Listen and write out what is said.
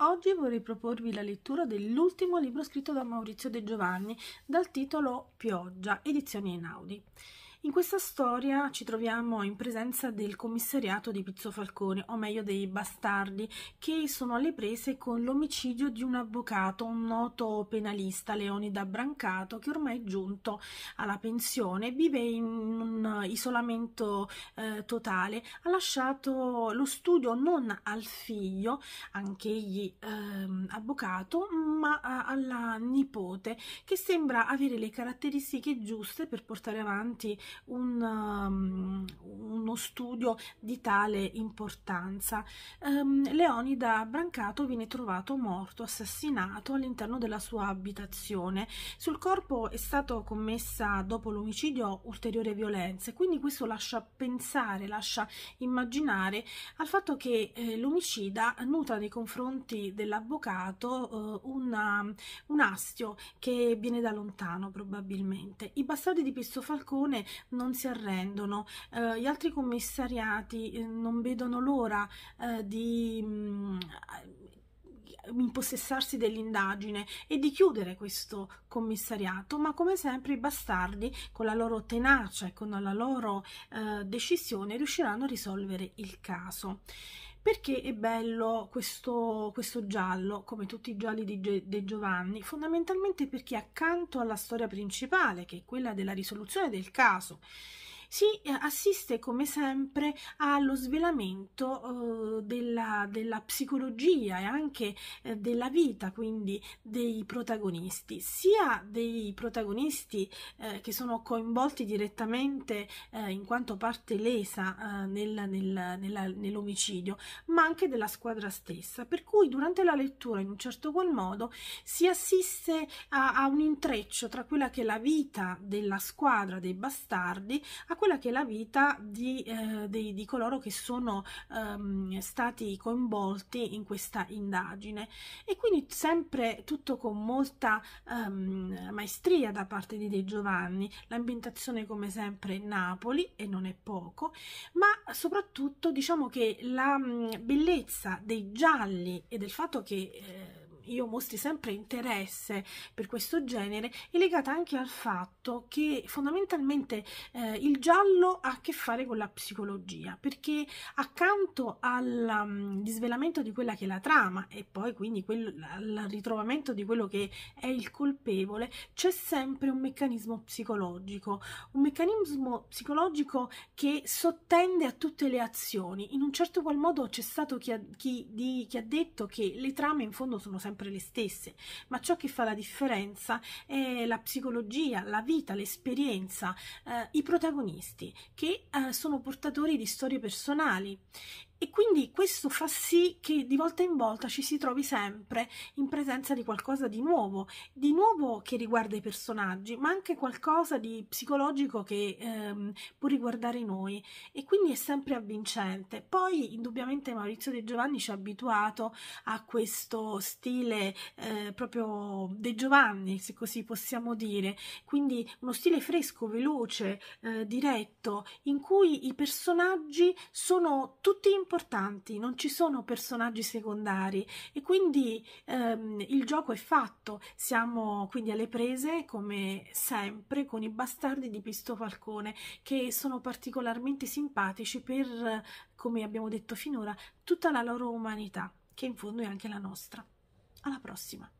Oggi vorrei proporvi la lettura dell'ultimo libro scritto da Maurizio De Giovanni dal titolo Pioggia, edizioni Einaudi. In questa storia ci troviamo in presenza del commissariato di Pizzo Falcone, o meglio dei bastardi, che sono alle prese con l'omicidio di un avvocato, un noto penalista, Leonida Brancato, che ormai è giunto alla pensione, vive in un isolamento eh, totale, ha lasciato lo studio non al figlio, anche egli eh, avvocato, ma eh, alla nipote, che sembra avere le caratteristiche giuste per portare avanti un, um, uno studio di tale importanza. Um, Leonida Brancato viene trovato morto, assassinato all'interno della sua abitazione. Sul corpo è stata commessa dopo l'omicidio ulteriore violenza, quindi questo lascia pensare, lascia immaginare al fatto che eh, l'omicida nutra nei confronti dell'avvocato eh, una, un astio che viene da lontano probabilmente. I bastardi di Pisto Falcone non si arrendono, eh, gli altri commissariati eh, non vedono l'ora eh, di mh, mm, impossessarsi dell'indagine e di chiudere questo commissariato, ma come sempre i bastardi con la loro tenacia e con la loro eh, decisione riusciranno a risolvere il caso perché è bello questo, questo giallo, come tutti i gialli di, De Giovanni, fondamentalmente perché accanto alla storia principale, che è quella della risoluzione del caso si eh, assiste come sempre allo svelamento eh, della, della, psicologia e anche eh, della vita quindi dei protagonisti, sia dei protagonisti eh, che sono coinvolti direttamente eh, in quanto parte lesa eh, nel, nel, nella, nell'omicidio, ma anche della squadra stessa. Per cui durante la lettura, in un certo qual modo, si assiste a, a un intreccio tra quella che è la vita della squadra dei bastardi, a quella che è la vita di, eh, dei, di coloro che sono ehm, stati coinvolti in questa indagine e quindi sempre tutto con molta ehm, maestria da parte di De Giovanni, l'ambientazione come sempre è Napoli e non è poco, ma soprattutto diciamo che la mh, mm, bellezza dei gialli e del fatto che eh, io mostri sempre interesse per questo genere è legata anche al fatto che fondamentalmente eh, il giallo ha a che fare con la psicologia perché accanto al um, disvelamento di quella che è la trama e poi quindi quello, al ritrovamento di quello che è il colpevole c'è sempre un meccanismo psicologico un meccanismo psicologico che sottende a tutte le azioni in un certo qual modo c'è stato chi ha, chi, di, chi ha detto che le trame in fondo sono sempre sempre le stesse, ma ciò che fa la differenza è la psicologia, la vita, l'esperienza, eh, i protagonisti che eh, sono portatori di storie personali e quindi questo fa sì che di volta in volta ci si trovi sempre in presenza di qualcosa di nuovo, di nuovo che riguarda i personaggi, ma anche qualcosa di psicologico che ehm, può riguardare noi e quindi è sempre avvincente. Poi indubbiamente Maurizio De Giovanni ci ha abituato a questo stile eh, proprio De Giovanni, se così possiamo dire, quindi uno stile fresco, veloce, eh, diretto, in cui i personaggi sono tutti in importanti, non ci sono personaggi secondari e quindi ehm, il gioco è fatto. Siamo quindi alle prese, come sempre, con i bastardi di Pisto Falcone che sono particolarmente simpatici per, come abbiamo detto finora, tutta la loro umanità, che in fondo è anche la nostra. Alla prossima!